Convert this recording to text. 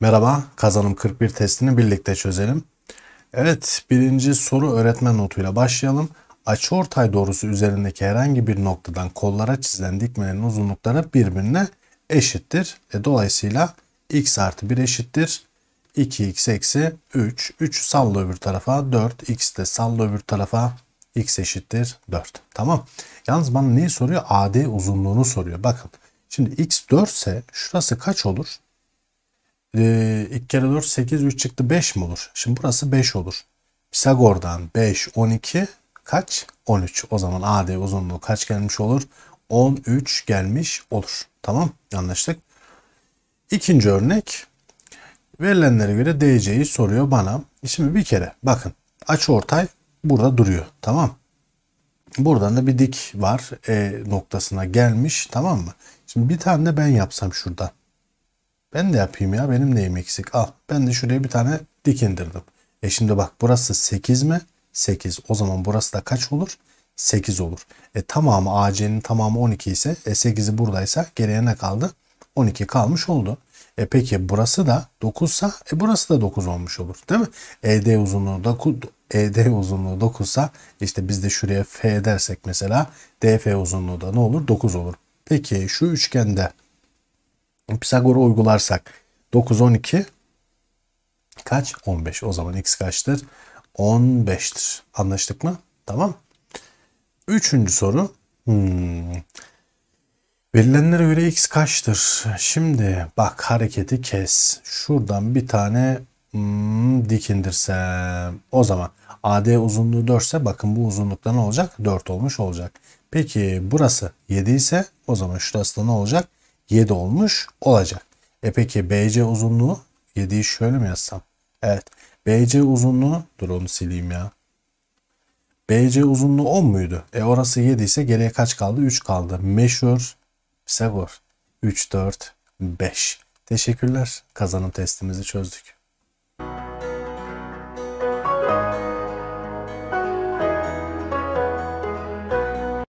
Merhaba, kazanım 41 testini birlikte çözelim. Evet, birinci soru öğretmen notuyla başlayalım. Açıortay doğrusu üzerindeki herhangi bir noktadan kollara çizilen dikmelerin uzunlukları birbirine eşittir. E, dolayısıyla x artı 1 eşittir. 2x eksi 3. 3 salla öbür tarafa 4. x de salla öbür tarafa x eşittir 4. Tamam. Yalnız bana neyi soruyor? AD uzunluğunu soruyor. Bakın. Şimdi x 4 ise şurası kaç olur? e, ee, 2 kere 4 8 3 çıktı 5 mi olur? Şimdi burası 5 olur. Pisagor'dan 5 12 kaç? 13. O zaman AD uzunluğu kaç gelmiş olur? 13 gelmiş olur. Tamam anlaştık. İkinci örnek verilenlere göre DC'yi soruyor bana. Şimdi bir kere bakın açı ortay burada duruyor. Tamam. Buradan da bir dik var e noktasına gelmiş. Tamam mı? Şimdi bir tane de ben yapsam şurada. Ben de yapayım ya benim neyim eksik al. Ben de şuraya bir tane dik indirdim. E şimdi bak burası 8 mi? 8. O zaman burası da kaç olur? 8 olur. E tamamı AC'nin tamamı 12 ise e 8'i buradaysa geriye ne kaldı? 12 kalmış oldu. E peki burası da 9 sa e burası da 9 olmuş olur değil mi? ED uzunluğu da ED uzunluğu 9 sa işte biz de şuraya F dersek mesela DF uzunluğu da ne olur? 9 olur. Peki şu üçgende Pisagor'u uygularsak 9, 12 kaç? 15. O zaman x kaçtır? 15'tir. Anlaştık mı? Tamam. Üçüncü soru. Hmm. Verilenlere göre x kaçtır? Şimdi bak hareketi kes. Şuradan bir tane hmm, dik O zaman AD uzunluğu 4 ise bakın bu uzunlukta ne olacak? 4 olmuş olacak. Peki burası 7 ise o zaman şurası da ne olacak? 7 olmuş olacak. E peki BC uzunluğu 7'yi şöyle mi yazsam? Evet. BC uzunluğu dur onu sileyim ya. BC uzunluğu 10 muydu? E orası 7 ise geriye kaç kaldı? 3 kaldı. Meşhur Pisagor. 3, 4, 5. Teşekkürler. Kazanım testimizi çözdük.